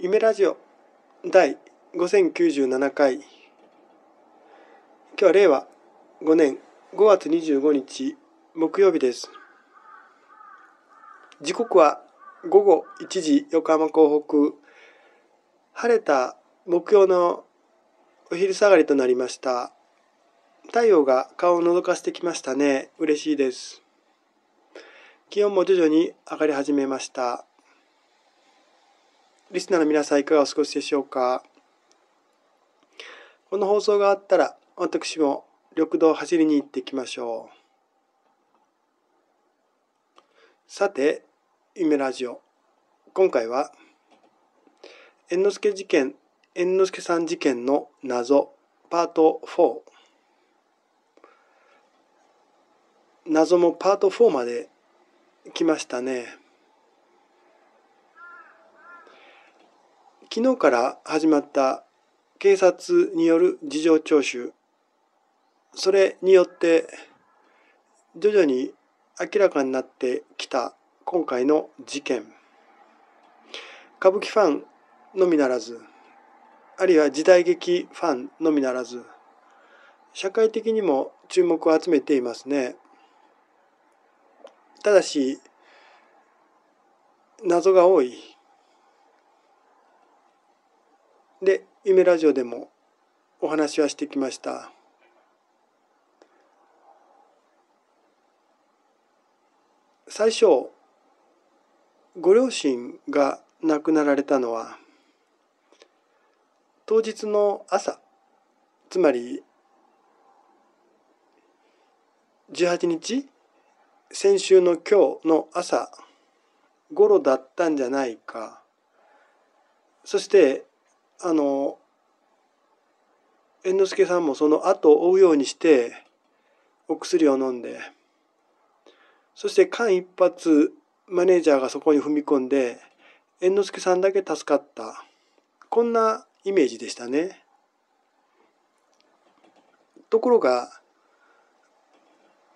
夢ラジオ第5097回今日は令和5年5月25日木曜日です時刻は午後1時横浜港北晴れた木曜のお昼下がりとなりました太陽が顔を覗かしてきましたね嬉しいです気温も徐々に上がり始めましたリスナーの皆さんいかがお過ごしでしょうかこの放送があったら私も緑道を走りに行っていきましょうさて夢ラジオ今回は猿之助事件猿之助さん事件の謎パート4謎もパート4まで来ましたね昨日から始まった警察による事情聴取それによって徐々に明らかになってきた今回の事件歌舞伎ファンのみならずあるいは時代劇ファンのみならず社会的にも注目を集めていますねただし謎が多いで夢ラジオでもお話はしてきました。最初ご両親が亡くなられたのは当日の朝つまり18日先週の今日の朝頃だったんじゃないかそしてあの猿之助さんもその後を追うようにしてお薬を飲んでそして間一髪マネージャーがそこに踏み込んで猿之助さんだけ助かったこんなイメージでしたね。ところが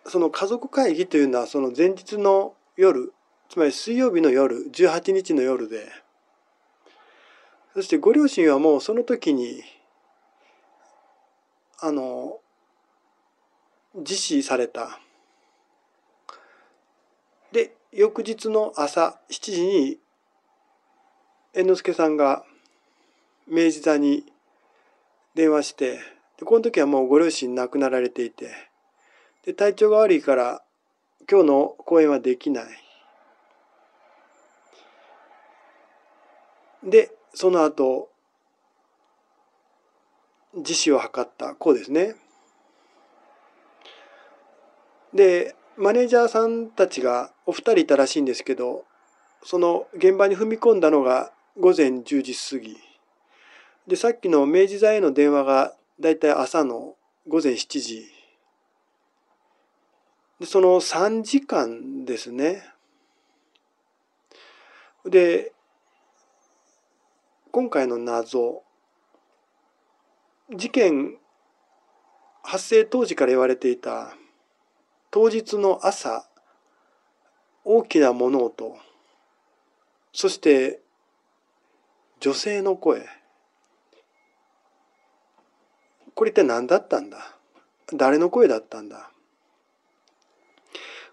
その家族会議というのはその前日の夜つまり水曜日の夜18日の夜でそしてご両親はもうその時に、あの、自死された。で、翌日の朝7時に、猿之助さんが明治座に電話して、でこの時はもうご両親亡くなられていて、で体調が悪いから今日の公演はできない。でその後自死を図ったこうですね。でマネージャーさんたちがお二人いたらしいんですけどその現場に踏み込んだのが午前10時過ぎでさっきの明治座への電話がだいたい朝の午前7時でその3時間ですねで今回の謎事件発生当時から言われていた当日の朝大きな物音そして女性の声これ一体何だったんだ誰の声だったんだ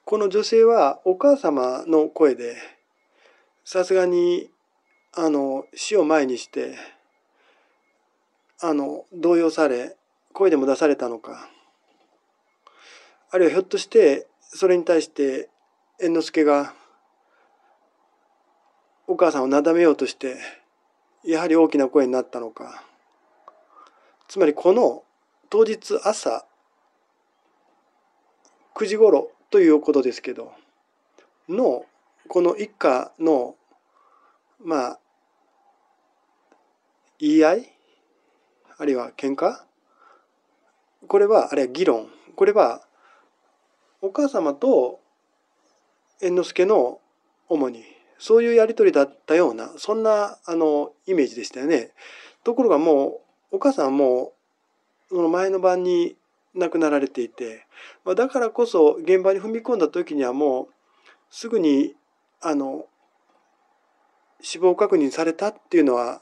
この女性はお母様の声でさすがにあの死を前にしてあの動揺され声でも出されたのかあるいはひょっとしてそれに対して猿之助がお母さんをなだめようとしてやはり大きな声になったのかつまりこの当日朝9時頃ということですけどのこの一家のまあ、言い合いあるいは喧嘩これは、あれは議論。これは、お母様と猿之助の主に、そういうやり取りだったような、そんな、あの、イメージでしたよね。ところがもう、お母さんはもう、その前の晩に亡くなられていて、まあ、だからこそ現場に踏み込んだ時にはもう、すぐに、あの、死亡確認されたっていうのは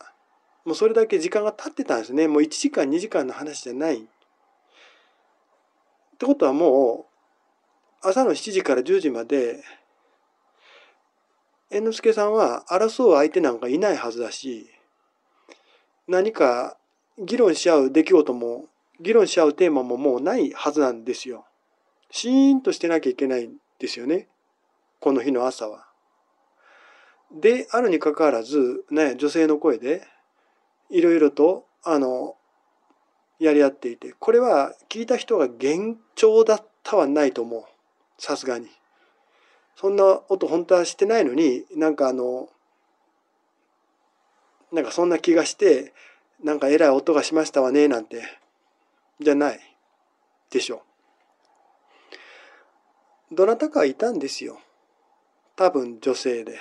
もうそれだけ時間が経ってたんですねもう1時間2時間の話じゃない。ってことはもう朝の7時から10時まで猿之助さんは争う相手なんかいないはずだし何か議論し合う出来事も議論し合うテーマももうないはずなんですよ。シーンとしてなきゃいけないんですよねこの日の朝は。であるにかかわらず、ね、女性の声でいろいろとあのやり合っていてこれは聞いた人が幻聴だったはないと思うさすがに。そんな音本当はしてないのになんかあのなんかそんな気がしてなんかえらい音がしましたわねなんてじゃないでしょう。どなたかいたんですよ多分女性で。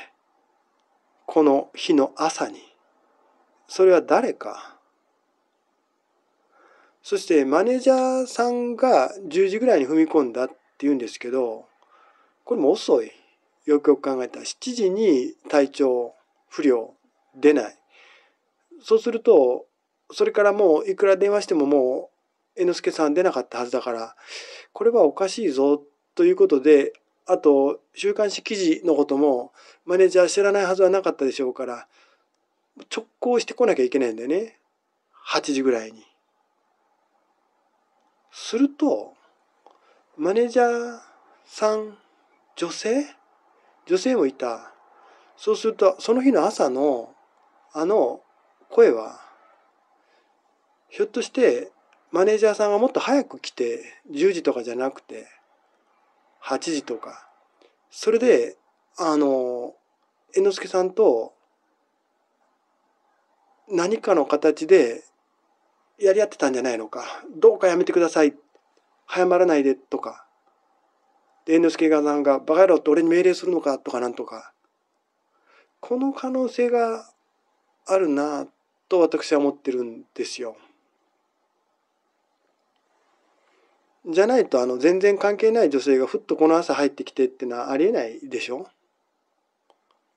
この日の朝にそれは誰かそしてマネージャーさんが10時ぐらいに踏み込んだっていうんですけどこれも遅いよくよく考えたら7時に体調不良出ないそうするとそれからもういくら電話してももう猿之助さん出なかったはずだからこれはおかしいぞということであと週刊誌記事のこともマネージャー知らないはずはなかったでしょうから直行してこなきゃいけないんだよね8時ぐらいに。するとマネージャーさん女性女性もいたそうするとその日の朝のあの声はひょっとしてマネージャーさんがもっと早く来て10時とかじゃなくて8時とか。それで、あの、猿之助さんと何かの形でやり合ってたんじゃないのか。どうかやめてください。早まらないでとか。で、猿之助がなんか、バカ野郎って俺に命令するのかとかなんとか。この可能性があるなと私は思ってるんですよ。じゃないとあの全然関係ない女性がふっとこの朝入ってきてってのはありえないでしょ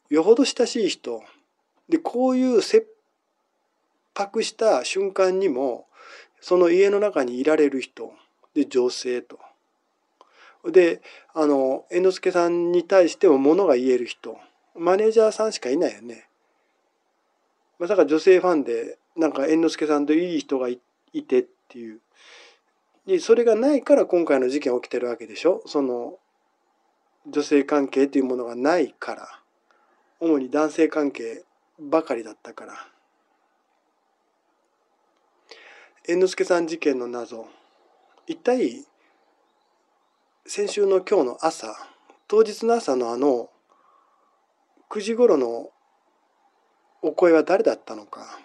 よほど親しい人でこういう切迫した瞬間にもその家の中にいられる人で女性とであの猿之助さんに対してもものが言える人マネージャーさんしかいないよねまさか女性ファンでなんか猿之助さんといい人がいてっていうでそれがないから今回の事件起きてるわけでしょその女性関係というものがないから主に男性関係ばかりだったから猿之助さん事件の謎一体先週の今日の朝当日の朝のあの9時頃のお声は誰だったのか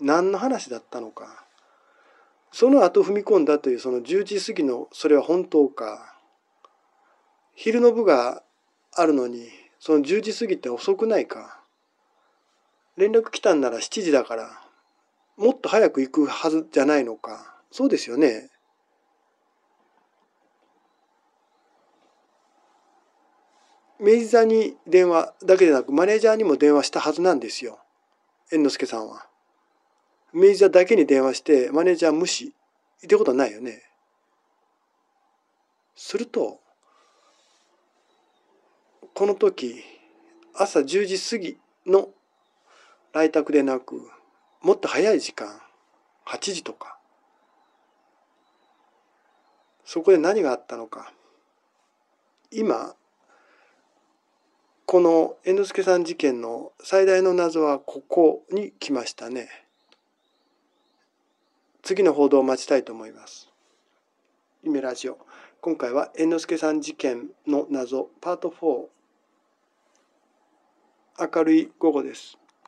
何の話だったのかその後踏み込んだというその10時過ぎのそれは本当か昼の部があるのにその10時過ぎって遅くないか連絡来たんなら7時だからもっと早く行くはずじゃないのかそうですよね明治座に電話だけでなくマネージャーにも電話したはずなんですよ猿之助さんは。明治座だけに電話してマネージャー無視ったことはないよね。すると、この時、朝10時過ぎの来宅でなく、もっと早い時間、8時とか、そこで何があったのか。今、この猿之助さん事件の最大の謎はここに来ましたね。次の報道を待ちたいと思います。イメラジオ。今回は猿之助さん事件の謎パート4。明るい午後です。